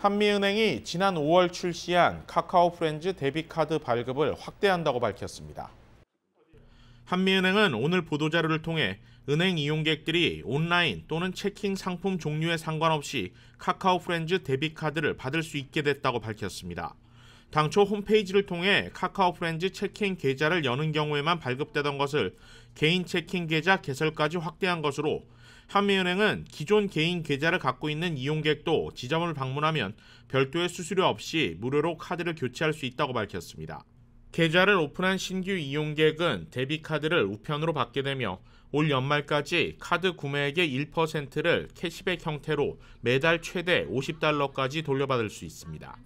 한미은행이 지난 5월 출시한 카카오 프렌즈 데뷔카드 발급을 확대한다고 밝혔습니다. 한미은행은 오늘 보도자료를 통해 은행 이용객들이 온라인 또는 체킹 상품 종류에 상관없이 카카오 프렌즈 데비카드를 받을 수 있게 됐다고 밝혔습니다. 당초 홈페이지를 통해 카카오 프렌즈 체킹 계좌를 여는 경우에만 발급되던 것을 개인 체킹 계좌 개설까지 확대한 것으로 한미은행은 기존 개인 계좌를 갖고 있는 이용객도 지점을 방문하면 별도의 수수료 없이 무료로 카드를 교체할 수 있다고 밝혔습니다. 계좌를 오픈한 신규 이용객은 데비카드를 우편으로 받게 되며 올 연말까지 카드 구매액의 1%를 캐시백 형태로 매달 최대 50달러까지 돌려받을 수 있습니다.